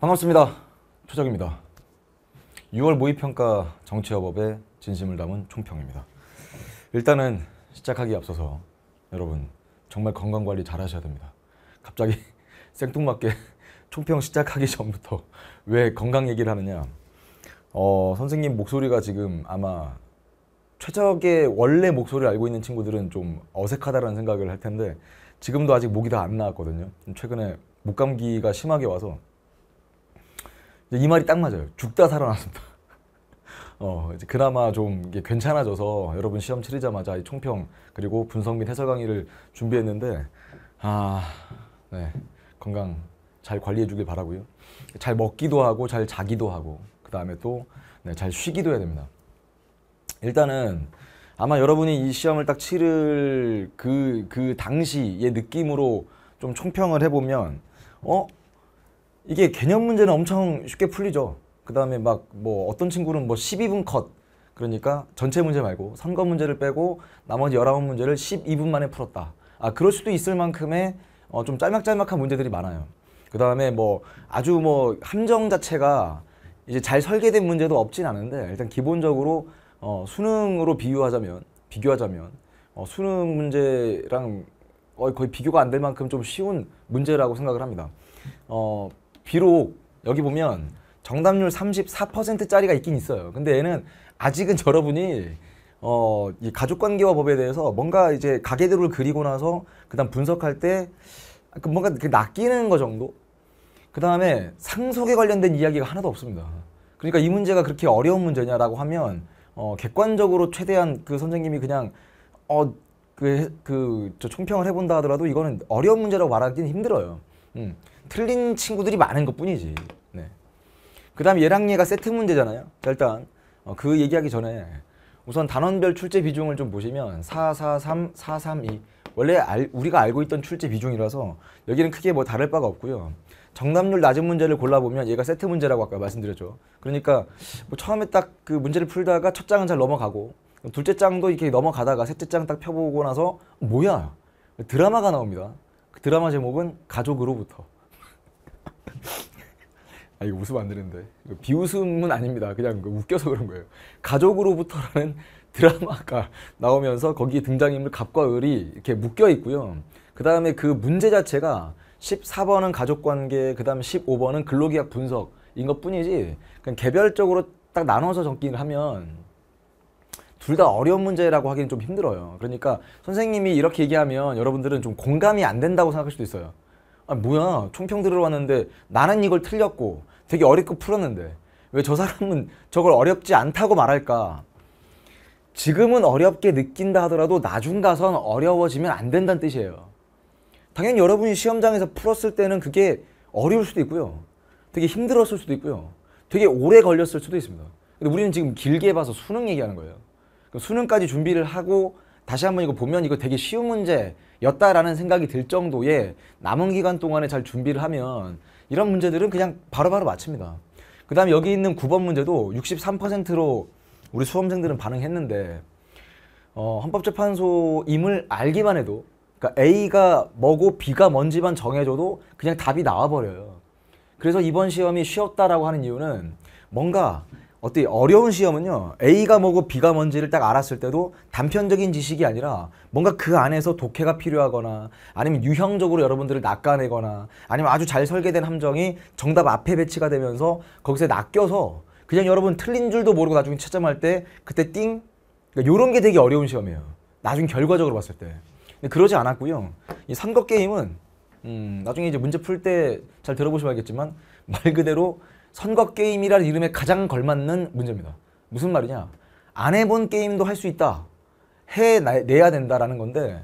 반갑습니다. 초적입니다. 6월 모의평가 정치협법에 진심을 담은 총평입니다. 일단은 시작하기에 앞서서 여러분 정말 건강관리 잘 하셔야 됩니다. 갑자기 생뚱맞게 총평 시작하기 전부터 왜 건강 얘기를 하느냐 어, 선생님 목소리가 지금 아마 최적의 원래 목소리를 알고 있는 친구들은 좀 어색하다라는 생각을 할 텐데 지금도 아직 목이 다 안 나왔거든요. 최근에 목감기가 심하게 와서 이 말이 딱 맞아요. 죽다 살아났습니다. 어, 이제 그나마 좀 괜찮아져서 여러분 시험 치르자마자 이 총평 그리고 분석 및 해설 강의를 준비했는데 아, 네. 건강 잘 관리해 주길 바라고요. 잘 먹기도 하고 잘 자기도 하고 그다음에 또잘 네, 쉬기도 해야 됩니다. 일단은 아마 여러분이 이 시험을 딱 치를 그, 그 당시의 느낌으로 좀 총평을 해보면 어? 이게 개념 문제는 엄청 쉽게 풀리죠. 그 다음에 막 뭐 어떤 친구는 뭐 12분 컷 그러니까 전체 문제 말고 선거 문제를 빼고 나머지 19 문제를 12분 만에 풀었다. 아 그럴 수도 있을 만큼의 어, 좀 짤막짤막한 문제들이 많아요. 그 다음에 뭐 아주 뭐 함정 자체가 이제 잘 설계된 문제도 없진 않은데 일단 기본적으로 어, 수능으로 비유하자면 비교하자면 어, 수능 문제랑 거의 비교가 안 될 만큼 좀 쉬운 문제라고 생각을 합니다. 어, 비록 여기 보면 정답률 34%짜리가 있긴 있어요. 근데 얘는 아직은 저러분이 어, 이 가족관계와 법에 대해서 뭔가 이제 가계도를 그리고 나서 그다음 분석할 때 그 뭔가 낚이는 거 정도? 그 다음에 상속에 관련된 이야기가 하나도 없습니다. 그러니까 이 문제가 그렇게 어려운 문제냐라고 하면 어, 객관적으로 최대한 그 선생님이 그냥 어, 그, 그, 저 총평을 해본다 하더라도 이거는 어려운 문제라고 말하기는 힘들어요. 음. 틀린 친구들이 많은 것뿐이지. 네. 그 다음 에 얘랑 얘가 세트 문제잖아요. 자, 일단 어, 그 얘기하기 전에 우선 단원별 출제 비중을 좀 보시면 4, 4, 3, 4, 3, 2 원래 알, 우리가 알고 있던 출제 비중이라서 여기는 크게 뭐 다를 바가 없고요. 정답률 낮은 문제를 골라보면 얘가 세트 문제라고 아까 말씀드렸죠. 그러니까 뭐 처음에 딱 그 문제를 풀다가 첫 장은 잘 넘어가고 둘째 장도 이렇게 넘어가다가 셋째 장 딱 펴보고 나서 뭐야 드라마가 나옵니다. 그 드라마 제목은 가족으로부터 아 이거 웃으면 안 되는데 비웃음은 아닙니다. 그냥 그 웃겨서 그런 거예요. 가족으로부터라는 드라마가 나오면서 거기 등장인물 갑과 을이 이렇게 묶여 있고요. 그 다음에 그 문제 자체가 14번은 가족관계, 그 다음에 15번은 근로계약 분석인 것 뿐이지 그냥 개별적으로 딱 나눠서 적기를 하면 둘 다 어려운 문제라고 하기는 좀 힘들어요. 그러니까 선생님이 이렇게 얘기하면 여러분들은 좀 공감이 안 된다고 생각할 수도 있어요. 아 뭐야 총평 들어 왔는데 나는 이걸 틀렸고 되게 어렵게 풀었는데 왜 저 사람은 저걸 어렵지 않다고 말할까 지금은 어렵게 느낀다 하더라도 나중 가선 어려워지면 안 된다는 뜻이에요 당연히 여러분이 시험장에서 풀었을 때는 그게 어려울 수도 있고요 되게 힘들었을 수도 있고요 되게 오래 걸렸을 수도 있습니다 근데 우리는 지금 길게 봐서 수능 얘기하는 거예요 그러니까 수능까지 준비를 하고 다시 한번 이거 보면 이거 되게 쉬운 문제였다라는 생각이 들 정도의 남은 기간 동안에 잘 준비를 하면 이런 문제들은 그냥 바로바로 바로 맞춥니다. 그 다음에 여기 있는 9번 문제도 63%로 우리 수험생들은 반응했는데 어, 헌법재판소임을 알기만 해도 그러니까 A가 뭐고 B가 뭔지만 정해줘도 그냥 답이 나와버려요. 그래서 이번 시험이 쉬웠다라고 하는 이유는 뭔가 어떻게 어려운 시험은요 A가 뭐고 B가 뭔지를 딱 알았을 때도 단편적인 지식이 아니라 뭔가 그 안에서 독해가 필요하거나 아니면 유형적으로 여러분들을 낚아내거나 아니면 아주 잘 설계된 함정이 정답 앞에 배치가 되면서 거기서 낚여서 그냥 여러분 틀린 줄도 모르고 나중에 채점할 때 그때 띵 그러니까 이런 게 되게 어려운 시험이에요 나중에 결과적으로 봤을 때 그러지 않았고요 이 선거 게임은 음, 나중에 이제 문제 풀 때 잘 들어보시면 알겠지만 말 그대로 선거 게임이라는 이름에 가장 걸맞는 문제입니다. 무슨 말이냐? 안 해본 게임도 할 수 있다. 해내야 된다라는 건데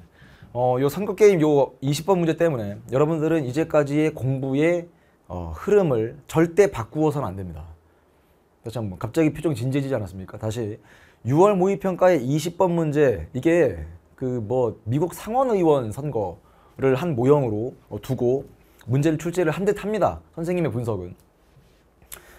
어, 요 선거 게임 요 20번 문제 때문에 여러분들은 이제까지의 공부의 어, 흐름을 절대 바꾸어서는 안 됩니다. 다시 한번 갑자기 표정 진지해지지 않았습니까? 다시 6월 모의평가의 20번 문제 이게 그 뭐 미국 상원의원 선거를 한 모형으로 어, 두고 문제를 출제를 한듯 합니다. 선생님의 분석은.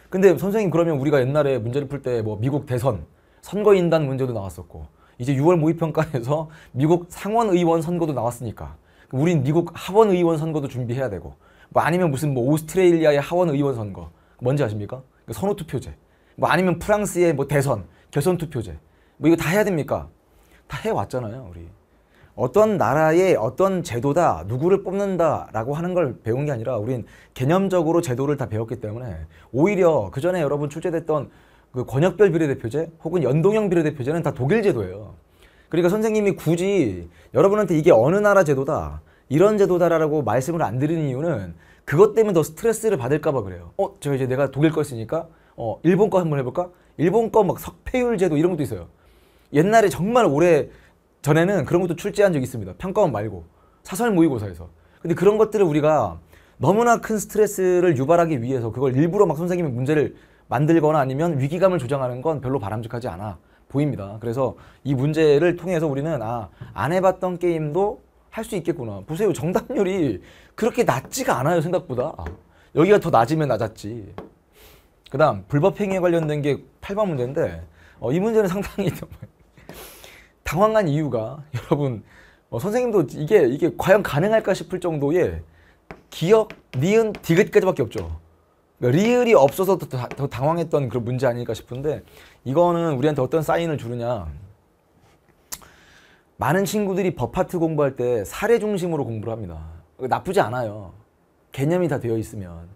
근데 선생님 그러면 우리가 옛날에 문제를 풀때 뭐 미국 대선 선거인단 문제도 나왔었고 이제 6월 모의평가에서 미국 상원의원 선거도 나왔으니까 우린 미국 하원의원 선거도 준비해야 되고 뭐 아니면 무슨 뭐 오스트레일리아의 하원의원 선거 뭔지 아십니까? 그 선호투표제 뭐 아니면 프랑스의 뭐 대선 결선투표제 뭐 이거 다 해야 됩니까? 다 해왔잖아요 우리 어떤 나라의 어떤 제도다 누구를 뽑는다라고 하는 걸 배운 게 아니라 우린 개념적으로 제도를 다 배웠기 때문에 오히려 그 전에 여러분 출제됐던 그 권역별 비례대표제 혹은 연동형 비례대표제는 다 독일 제도예요. 그러니까 선생님이 굳이 여러분한테 이게 어느 나라 제도다 이런 제도다라고 말씀을 안 드리는 이유는 그것 때문에 더 스트레스를 받을까 봐 그래요. 어, 저 이제 내가 독일 거 쓰니까 어, 일본 거 한번 해볼까? 일본 거 막 석패율 제도 이런 것도 있어요. 옛날에 정말 오래 전에는 그런 것도 출제한 적이 있습니다. 평가원 말고 사설 모의고사에서. 근데 그런 것들을 우리가 너무나 큰 스트레스를 유발하기 위해서 그걸 일부러 막 선생님이 문제를 만들거나 아니면 위기감을 조장하는 건 별로 바람직하지 않아 보입니다. 그래서 이 문제를 통해서 우리는 아, 안 해봤던 게임도 할 수 있겠구나. 보세요. 정답률이 그렇게 낮지가 않아요. 생각보다. 아, 여기가 더 낮으면 낮았지. 그 다음 불법행위에 관련된 게 8번 문제인데 어, 이 문제는 상당히 당황한 이유가 여러분 어, 선생님도 이게 이게 과연 가능할까 싶을 정도의 기억, 니은, 디귿까지밖에 없죠. 그러니까 리을이 없어서 더, 더 당황했던 그런 문제 아닐까 싶은데 이거는 우리한테 어떤 사인을 주느냐 많은 친구들이 법파트 공부할 때 사례 중심으로 공부를 합니다. 그러니까 나쁘지 않아요. 개념이 다 되어 있으면.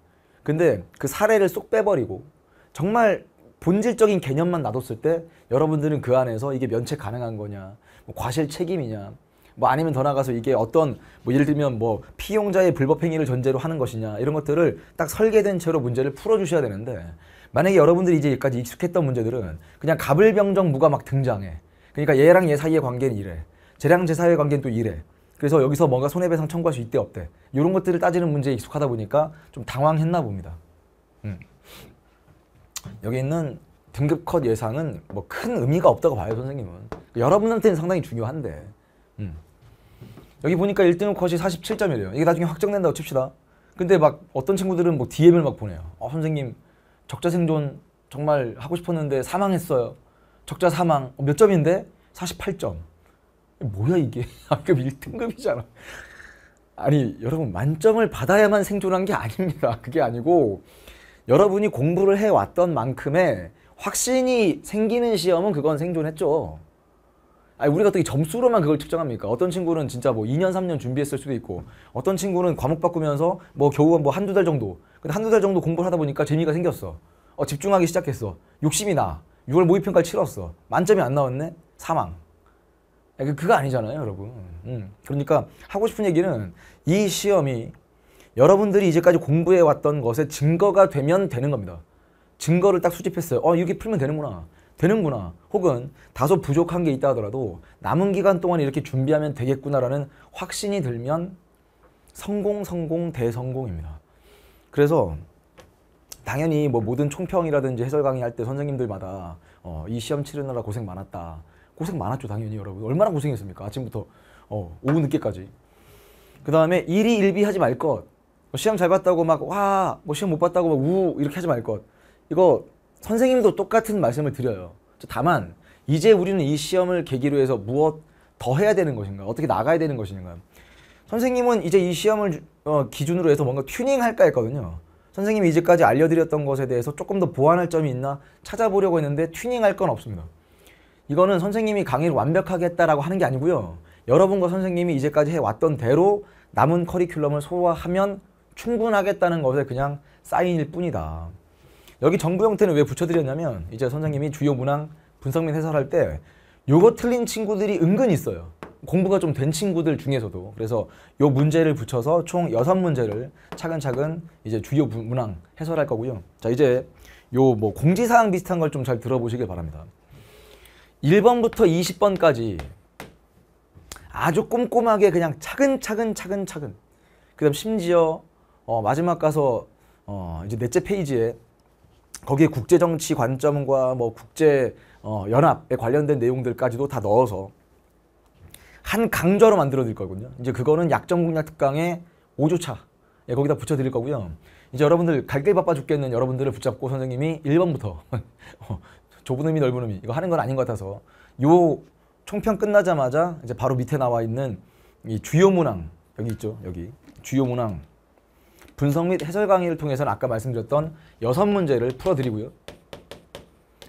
근데 그 사례를 쏙 빼버리고 정말 본질적인 개념만 놔뒀을 때 여러분들은 그 안에서 이게 면책 가능한 거냐, 뭐 과실 책임이냐, 뭐 아니면 더 나가서 이게 어떤 뭐 예를 들면 뭐 피용자의 불법 행위를 전제로 하는 것이냐 이런 것들을 딱 설계된 채로 문제를 풀어 주셔야 되는데 만약에 여러분들이 이제까지 여기 익숙했던 문제들은 그냥 가불병정 무가 막 등장해. 그러니까 얘랑 얘 사이의 관계는 이래. 재량 쟤 사이의 관계는 또 이래. 그래서 여기서 뭔가 손해배상 청구할 수 있대 없대. 이런 것들을 따지는 문제에 익숙하다 보니까 좀 당황했나 봅니다. 음. 여기 있는 등급 컷 예상은 뭐 큰 의미가 없다고 봐요 선생님은 여러분한테는 상당히 중요한데 음. 여기 보니까 1등급 컷이 47점이래요 이게 나중에 확정된다고 칩시다 근데 막 어떤 친구들은 뭐 DM을 막 보내요 어, 선생님 적자 생존 정말 하고 싶었는데 사망했어요 적자 사망 어, 몇 점인데? 48점 뭐야 이게 아급 1등급이잖아 아니 여러분 만점을 받아야만 생존한 게 아닙니다 그게 아니고 여러분이 공부를 해왔던 만큼의 확신이 생기는 시험은 그건 생존했죠. 아니 우리가 어떻게 점수로만 그걸 측정합니까? 어떤 친구는 진짜 뭐 2년 3년 준비했을 수도 있고 어떤 친구는 과목 바꾸면서 뭐 겨우 뭐 한두 달 정도 근데 한두 달 정도 공부를 하다 보니까 재미가 생겼어. 어, 집중하기 시작했어. 욕심이 나. 6월 모의평가를 치렀어. 만점이 안 나왔네? 사망. 그, 그거 아니잖아요, 여러분. 음. 그러니까 하고 싶은 얘기는 이 시험이 여러분들이 이제까지 공부해 왔던 것의 증거가 되면 되는 겁니다. 증거를 딱 수집했어요. 어, 이게 풀면 되는구나. 되는구나. 혹은 다소 부족한 게 있다 하더라도 남은 기간 동안 이렇게 준비하면 되겠구나라는 확신이 들면 성공, 성공, 대성공입니다. 그래서 당연히 뭐 모든 총평이라든지 해설 강의할 때 선생님들마다 어, 이 시험 치르느라 고생 많았다. 고생 많았죠, 당연히 여러분. 얼마나 고생했습니까? 아침부터 어, 오후 늦게까지. 그 다음에 일이 일비하지 말 것. 뭐 시험 잘 봤다고 막와뭐 시험 못 봤다고 막우 이렇게 하지 말 것. 이거 선생님도 똑같은 말씀을 드려요. 다만 이제 우리는 이 시험을 계기로 해서 무엇 더 해야 되는 것인가? 어떻게 나가야 되는 것인가? 선생님은 이제 이 시험을 어, 기준으로 해서 뭔가 튜닝할까 했거든요. 선생님이 이제까지 알려드렸던 것에 대해서 조금 더 보완할 점이 있나 찾아보려고 했는데 튜닝할 건 없습니다. 이거는 선생님이 강의를 완벽하게 했다라고 하는 게 아니고요. 여러분과 선생님이 이제까지 해왔던 대로 남은 커리큘럼을 소화하면 충분하겠다는 것에 그냥 사인일 뿐이다. 여기 정부 형태는 왜 붙여드렸냐면 이제 선생님이 주요 문항 분석 및 해설할 때 요거 틀린 친구들이 은근 있어요. 공부가 좀 된 친구들 중에서도 그래서 요 문제를 붙여서 총 여섯 문제를 차근차근 이제 주요 문항 해설할 거고요. 자 이제 요 뭐 공지사항 비슷한 걸 좀 잘 들어보시길 바랍니다. 1번부터 20번까지 아주 꼼꼼하게 그냥 차근차근 차근차근 그 다음 심지어 어, 마지막 가서 어, 이제 넷째 페이지에 거기에 국제 정치 관점과 뭐 국제 어, 연합에 관련된 내용들까지도 다 넣어서 한 강좌로 만들어 드릴 거거든요. 이제 그거는 약정 공략 특강의 5조차 예, 거기다 붙여 드릴 거고요. 이제 여러분들 갈길 바빠 죽겠는 여러분들을 붙잡고 선생님이 1번부터 어, 좁은 의미 넓은 의미 이거 하는 건 아닌 것 같아서 요 총평 끝나자마자 이제 바로 밑에 나와 있는 이 주요 문항 여기 있죠 여기 주요 문항 분석 및 해설 강의를 통해서는 아까 말씀드렸던 여섯 문제를 풀어드리고요.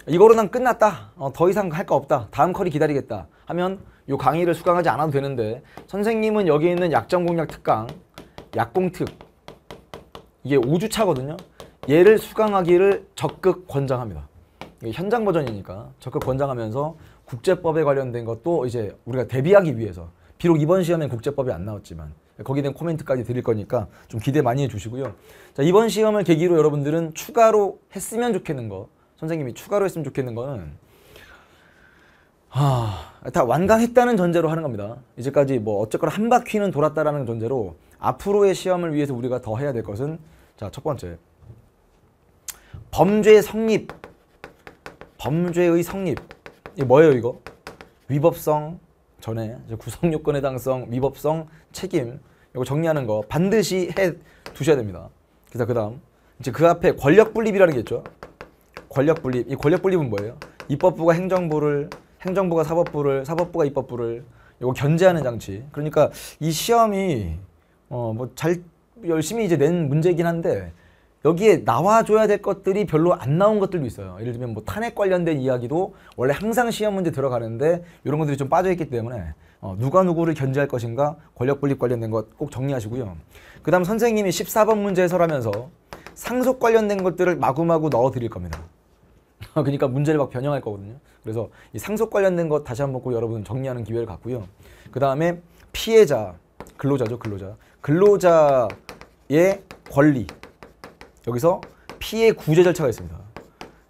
이거로는 끝났다. 어, 더 이상 할 거 없다. 다음 컬이 기다리겠다. 하면 이 강의를 수강하지 않아도 되는데 선생님은 여기 있는 약점 공략 특강, 약공특 이게 5주 차거든요. 얘를 수강하기를 적극 권장합니다. 현장 버전이니까 적극 권장하면서 국제법에 관련된 것도 이제 우리가 대비하기 위해서 비록 이번 시험엔 국제법이 안 나왔지만 거기에 대한 코멘트까지 드릴 거니까 좀 기대 많이 해주시고요. 자 이번 시험을 계기로 여러분들은 추가로 했으면 좋겠는 거 선생님이 추가로 했으면 좋겠는 거는 하, 아, 다 완강했다는 전제로 하는 겁니다. 이제까지 뭐 어쨌거나 한 바퀴는 돌았다라는 전제로 앞으로의 시험을 위해서 우리가 더 해야 될 것은 자첫 번째 범죄 성립 범죄의 성립 이 뭐예요 이거 위법성 전에 구성 요건의 당성, 위법성, 책임 이거 정리하는 거 반드시 해 두셔야 됩니다. 그래서 그다음 이제 그 앞에 권력 분립이라는 게 있죠. 권력 분립. 이 권력 분립은 뭐예요? 입법부가 행정부를, 행정부가 사법부를, 사법부가 입법부를 이거 견제하는 장치. 그러니까 이 시험이 어뭐잘 열심히 이제 낸 문제긴 한데 여기에 나와줘야 될 것들이 별로 안 나온 것들도 있어요. 예를 들면 뭐 탄핵 관련된 이야기도 원래 항상 시험 문제 들어가는데 이런 것들이 좀 빠져있기 때문에 어, 누가 누구를 견제할 것인가 권력 분립 관련된 것 꼭 정리하시고요. 그 다음 선생님이 14번 문제 해설하면서 상속 관련된 것들을 마구마구 넣어드릴 겁니다. 그러니까 문제를 막 변형할 거거든요. 그래서 이 상속 관련된 것 다시 한번 꼭 여러분 정리하는 기회를 갖고요. 그 다음에 피해자, 근로자죠, 근로자. 근로자의 권리, 여기서 피해 구제 절차가 있습니다.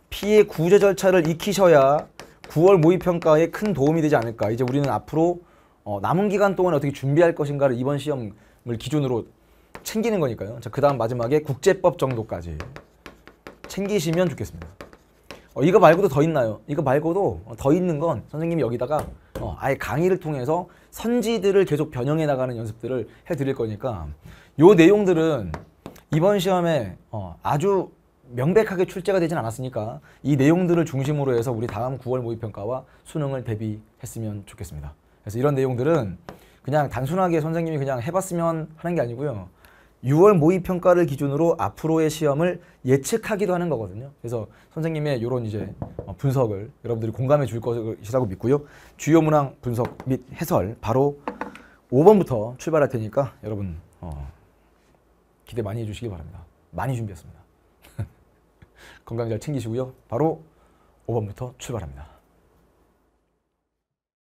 피해 구제 절차를 익히셔야 9월 모의평가에 큰 도움이 되지 않을까. 이제 우리는 앞으로 어, 남은 기간 동안 어떻게 준비할 것인가를 이번 시험을 기준으로 챙기는 거니까요. 자, 그 다음 마지막에 국제법 정도까지 챙기시면 좋겠습니다. 어, 이거 말고도 더 있나요? 이거 말고도 어, 더 있는 건 선생님이 여기다가 어, 아예 강의를 통해서 선지들을 계속 변형해 나가는 연습들을 해드릴 거니까 요 내용들은 이번 시험에 어, 아주 명백하게 출제가 되진 않았으니까 이 내용들을 중심으로 해서 우리 다음 9월 모의평가와 수능을 대비했으면 좋겠습니다. 그래서 이런 내용들은 그냥 단순하게 선생님이 그냥 해봤으면 하는 게 아니고요. 6월 모의평가를 기준으로 앞으로의 시험을 예측하기도 하는 거거든요. 그래서 선생님의 이런 이제 어, 분석을 여러분들이 공감해 줄 것이라고 믿고요. 주요 문항 분석 및 해설 바로 5번부터 출발할 테니까 여러분 어, 기대 많이 해주시기 바랍니다. 많이 준비했습니다. 건강 잘 챙기시고요. 바로 5번부터 출발합니다.